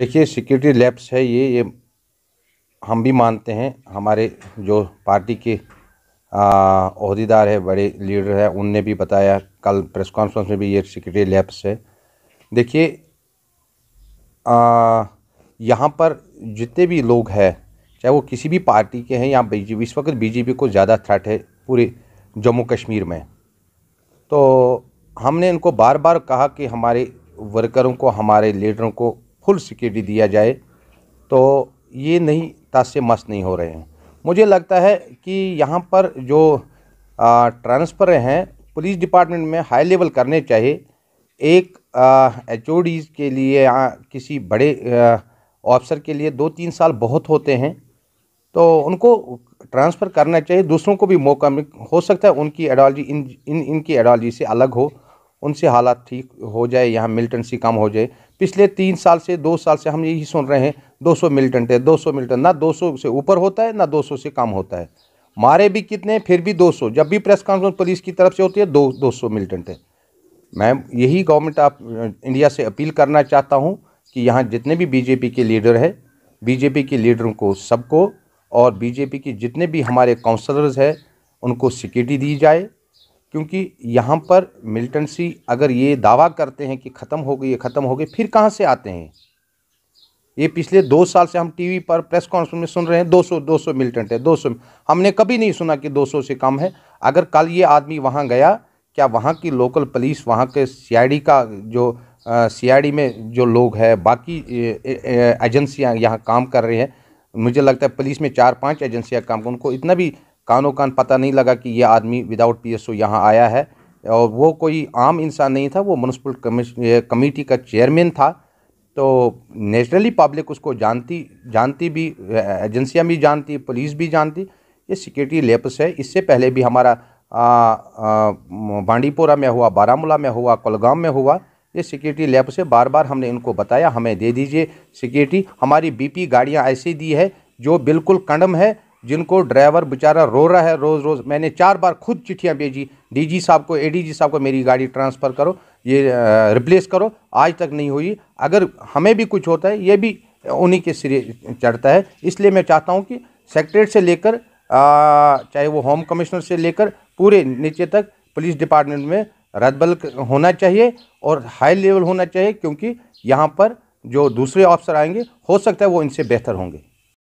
देखिए security lapse है ये ये हम भी मानते हैं हमारे जो पार्टी के अहदेदार है बड़े लीडर है उनने भी बताया कल प्रेस कॉन्फ्रेंस में भी ये सिक्योरिटी लैप्स है देखिए यहाँ पर जितने भी लोग हैं चाहे वो किसी भी पार्टी के हैं यहाँ बीजेपी इस वक्त बीजेपी को ज़्यादा थ्रेट है पूरे जम्मू कश्मीर में तो हमने इनको बार बार कहा कि हमारे वर्करों को हमारे लीडरों को फुल सिक्योरिटी दिया जाए तो ये नहीं तासे मस्त नहीं हो रहे हैं मुझे लगता है कि यहाँ पर जो ट्रांसफ़र हैं पुलिस डिपार्टमेंट में हाई लेवल करने चाहिए एक एच के लिए या किसी बड़े ऑफिसर के लिए दो तीन साल बहुत होते हैं तो उनको ट्रांसफ़र करना चाहिए दूसरों को भी मौका मिल हो सकता है उनकी एडोलॉजी इन इन इनकी एडोलॉजी से अलग हो उनसे हालात ठीक हो जाए यहाँ मिलिटेंसी कम हो जाए पिछले तीन साल से दो साल से हम यही सुन रहे हैं 200 मिलिटेंट है सौ मिलिटेंट ना 200 से ऊपर होता है ना 200 से कम होता है मारे भी कितने फिर भी 200 जब भी प्रेस कॉन्फ्रेंस पुलिस की तरफ से होती है दो दो सौ मिलिटेंट है मैं यही गवर्नमेंट ऑफ इंडिया से अपील करना चाहता हूँ कि यहाँ जितने भी बीजेपी के लीडर है बीजेपी के लीडरों को सबको और बीजेपी के जितने भी हमारे काउंसलर्स हैं उनको सिक्योरिटी दी जाए क्योंकि यहाँ पर मिलिटेंसी अगर ये दावा करते हैं कि ख़त्म हो गई ख़त्म हो गई फिर कहाँ से आते हैं ये पिछले दो साल से हम टीवी पर प्रेस कॉन्फ्रेंस में सुन रहे हैं 200 200 मिलिटेंट है 200 हमने कभी नहीं सुना कि 200 से कम है अगर कल ये आदमी वहाँ गया क्या वहाँ की लोकल पुलिस वहाँ के सीआईडी का जो सीआईडी में जो लोग हैं बाकी एजेंसियाँ यहाँ काम कर रही हैं मुझे लगता है पुलिस में चार पांच एजेंसियाँ काम कर उनको इतना भी कानों कान पता नहीं लगा कि ये आदमी विदाउट पी एस ओ यहाँ आया है और वो कोई आम इंसान नहीं था वो म्यूनसिपल कमेटी का चेयरमैन था तो नेचुरली पब्लिक उसको जानती जानती भी एजेंसियाँ भी जानती पुलिस भी जानती ये सिक्योरिटी लेप्स है इससे पहले भी हमारा बांडीपोरा में हुआ बारामूला में हुआ कुलगाम में हुआ ये सिक्योरिटी लैब से बार बार हमने इनको बताया हमें दे दीजिए सिक्योरिटी हमारी बीपी गाड़ियाँ ऐसी दी है जो बिल्कुल कंडम है जिनको ड्राइवर बेचारा रो रहा है रोज़ रोज़ मैंने चार बार खुद चिट्ठियाँ भेजी डीजी साहब को एडीजी साहब को मेरी गाड़ी ट्रांसफ़र करो ये रिप्लेस करो आज तक नहीं हुई अगर हमें भी कुछ होता है ये भी उन्हीं के सिरे चढ़ता है इसलिए मैं चाहता हूँ कि सेक्रेटरीट से लेकर चाहे वो होम कमिश्नर से लेकर पूरे नीचे तक पुलिस डिपार्टमेंट में रद्दबल होना चाहिए और हाई लेवल होना चाहिए क्योंकि यहाँ पर जो दूसरे ऑफिसर आएंगे हो सकता है वो इनसे बेहतर होंगे